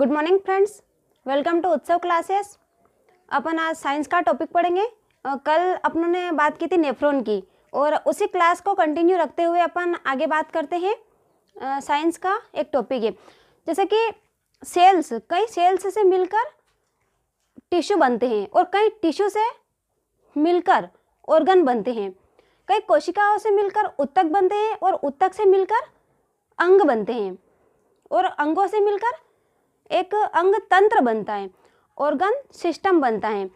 good morning friends welcome to Utsav classes अपन आज science का टॉपिक पढ़ेंगे कल अपनों ने बात की थी नेफ्रोन की और उसी क्लास को कंटिन्यू रखते हुए अपन आगे बात करते हैं साइंस का एक टॉपिक है जैसे कि सेल्स कई सेल्स से मिलकर टिश्यू बनते हैं और कई टिश्यू से मिलकर ऑर्गन बनते हैं कई कोशिकाओं से मिलकर उत्तक बनते हैं और उत्तक से मिलकर अंग बनते हैं और अंगों से मिलकर एक अंग तंत्र बनता है ऑर्गन सिस्टम बनता है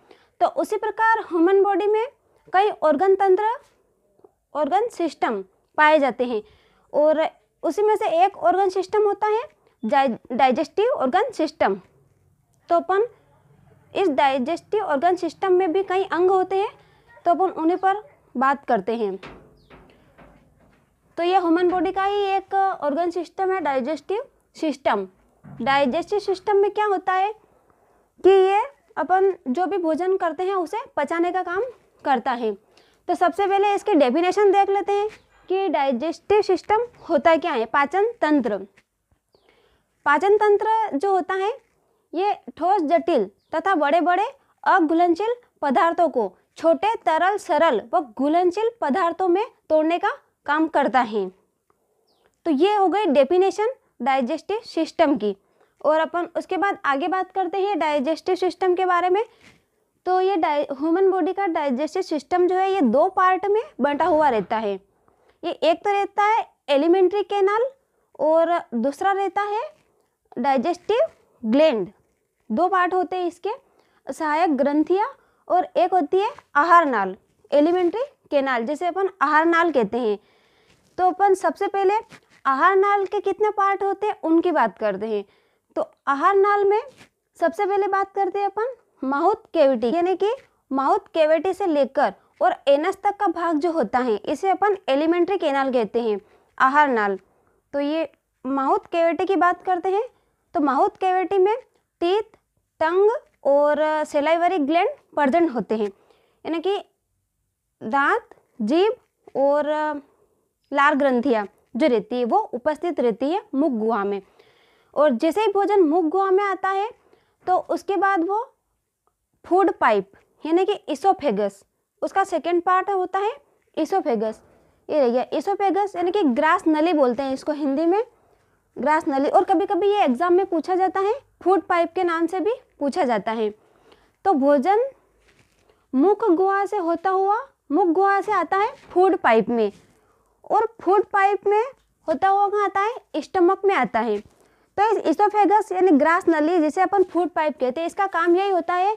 तो उसी प्रकार ह्यूमन बॉडी में कई ऑर्गन तंत्र ऑर्गन सिस्टम पाए जाते हैं और उसी में से एक ऑर्गन सिस्टम होता है डाइजेस्टिव ऑर्गन सिस्टम तो अपन इस डाइजेस्टिव ऑर्गन सिस्टम में भी कई अंग होते हैं तो अपन उन्हें पर बात करते हैं तो यह ह्यूमन बॉडी का ही एक ऑर्गन सिस्टम है डाइजेस्टिव सिस्टम डाइजेस्टिव सिस्टम में क्या होता है कि ये अपन जो भी भोजन करते हैं उसे पचाने का काम करता है तो सबसे पहले इसके डेफिनेशन देख लेते हैं कि डाइजेस्टिव सिस्टम होता क्या है पाचन तंत्र पाचन तंत्र जो होता है ये ठोस जटिल तथा बड़े बड़े अघुलनशील पदार्थों को छोटे तरल सरल व घुलनशील पदार्थों में तोड़ने का काम करता है तो ये हो गई डेफिनेशन डाइजेस्टिव सिस्टम की और अपन उसके बाद आगे बात करते हैं डाइजेस्टिव सिस्टम के बारे में तो ये ह्यूमन बॉडी का डाइजेस्टिव सिस्टम जो है ये दो पार्ट में बंटा हुआ रहता है ये एक तो रहता है एलिमेंट्री कैनाल और दूसरा रहता है डाइजेस्टिव ग्लैंड दो पार्ट होते हैं इसके सहायक ग्रंथियाँ और एक होती है आहार नाल एलिमेंट्री कैनाल जैसे अपन आहार नाल कहते हैं तो अपन सबसे पहले आहार नाल के कितने पार्ट होते हैं उनकी बात करते हैं तो आहार नाल में सबसे पहले बात करते हैं अपन माउथ केविटी यानी कि माउथ केविटी से लेकर और एनस तक का भाग जो होता है इसे अपन एलिमेंट्री केनाल कहते हैं आहार नाल तो ये माउथ केविटी की बात करते हैं तो माउथ केविटी में तीत टंग और सेलाइवरी ग्लैंड प्रजन होते हैं यानी कि दांत जीभ और लार ग्रंथियाँ जो रहती है वो उपस्थित रहती है मुख गुहा में और जैसे ही भोजन मुख गुहा में आता है तो उसके बाद वो फूड पाइप यानी कि इसोफेगस उसका सेकेंड पार्ट होता है इसोफेगस ये रह गया इसोफेगस यानी कि ग्रास नली बोलते हैं इसको हिंदी में ग्रास नली और कभी कभी ये एग्ज़ाम में पूछा जाता है फूड पाइप के नाम से भी पूछा जाता है तो भोजन मुख गुहा से होता हुआ मुख गुहा से आता है फूड पाइप में और फूड पाइप में होता हुआ कहाँ आता है स्टमक में आता है तो इसोफेगस यानी ग्रास नली जिसे अपन फूड पाइप कहते हैं इसका काम यही होता है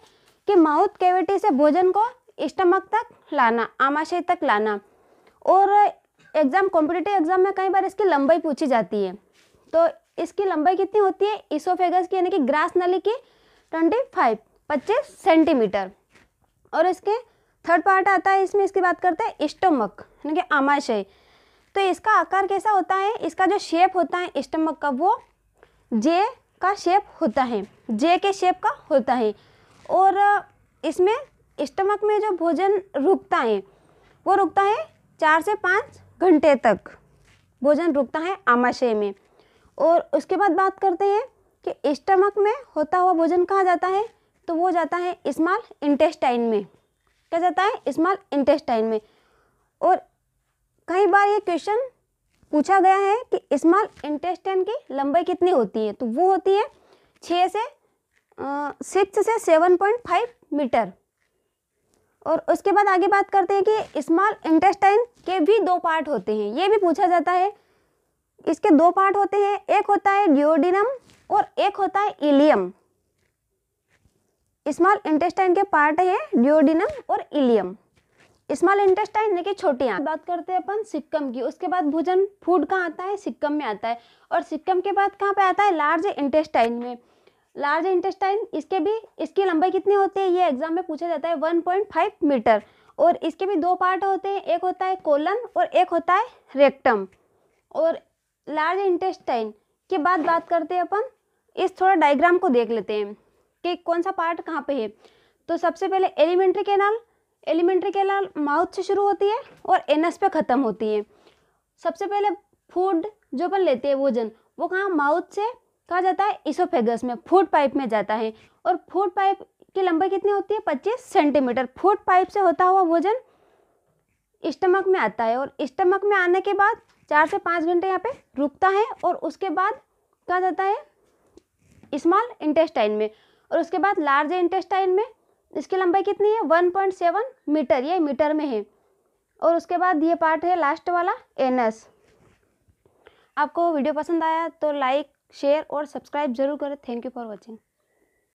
कि माउथ कैविटी से भोजन को स्टमक तक लाना आमाशय तक लाना और एग्ज़ाम कॉम्पिटिटिव एग्ज़ाम में कई बार इसकी लंबाई पूछी जाती है तो इसकी लंबाई कितनी होती है इसोफेगस की यानी कि ग्रास नली की ट्वेंटी फाइव पच्चीस सेंटीमीटर और इसके थर्ड पार्ट आता है इसमें इसकी बात करते हैं स्टमक यानी कि आमाशय तो इसका आकार कैसा होता है इसका जो शेप होता है स्टमक का वो जे का शेप होता है जे के शेप का होता है और इसमें स्टमक में जो भोजन रुकता है वो रुकता है चार से पाँच घंटे तक भोजन रुकता है आमाशय में और उसके बाद बात करते हैं कि स्टमक में होता हुआ भोजन कहाँ जाता है तो वो जाता है इस्माल इंटेस्टाइन में क्या जाता है इस्माल इंटेस्टाइन में और कई बार ये क्वेश्चन पूछा गया है कि स्मॉल इंटेस्टाइन की लंबाई कितनी होती है तो वो होती है छः से सिक्स से सेवन पॉइंट फाइव मीटर और उसके बाद आगे बात करते हैं कि स्मॉल इंटेस्टाइन के भी दो पार्ट होते हैं ये भी पूछा जाता है इसके दो पार्ट होते हैं एक होता है डिओडिनम और एक होता है इलियम स्मॉल इंटेस्टाइन के पार्ट है डिओडिनम और इलियम स्मॉल इंटेस्टाइन देखिए छोटी आंत बात करते हैं अपन सिक्कम की उसके बाद भोजन फूड कहाँ आता है सिक्कम में आता है और सिक्कम के बाद कहाँ पे आता है लार्ज इंटेस्टाइन में लार्ज इंटेस्टाइन इसके भी इसकी लंबाई कितनी होती है ये एग्जाम में पूछा जाता है वन पॉइंट फाइव मीटर और इसके भी दो पार्ट होते हैं एक होता है कोलन और एक होता है रेक्टम और लार्ज इंटेस्टाइन के बाद बात करते हैं अपन इस थोड़ा डायग्राम को देख लेते हैं कि कौन सा पार्ट कहाँ पे है तो सबसे पहले एलिमेंट्री कैनाल एलिमेंट्री लाल माउथ से शुरू होती है और एनस पे ख़त्म होती है सबसे पहले फूड जो अपन लेते हैं भोजन वो कहाँ माउथ से कहा जाता है इसोफेगस में फूड पाइप में जाता है और फूड पाइप की लंबाई कितनी होती है पच्चीस सेंटीमीटर फूड पाइप से होता हुआ भोजन स्टमक में आता है और स्टमक में आने के बाद चार से पाँच घंटे यहाँ पे रुकता है और उसके बाद कहा जाता है स्मॉल इंटेस्टाइन में और उसके बाद लार्ज इंटेस्टाइन में इसकी लंबाई कितनी है 1.7 मीटर ये मीटर में है और उसके बाद ये पार्ट है लास्ट वाला एनस आपको वीडियो पसंद आया तो लाइक शेयर और सब्सक्राइब जरूर करें थैंक यू फॉर वॉचिंग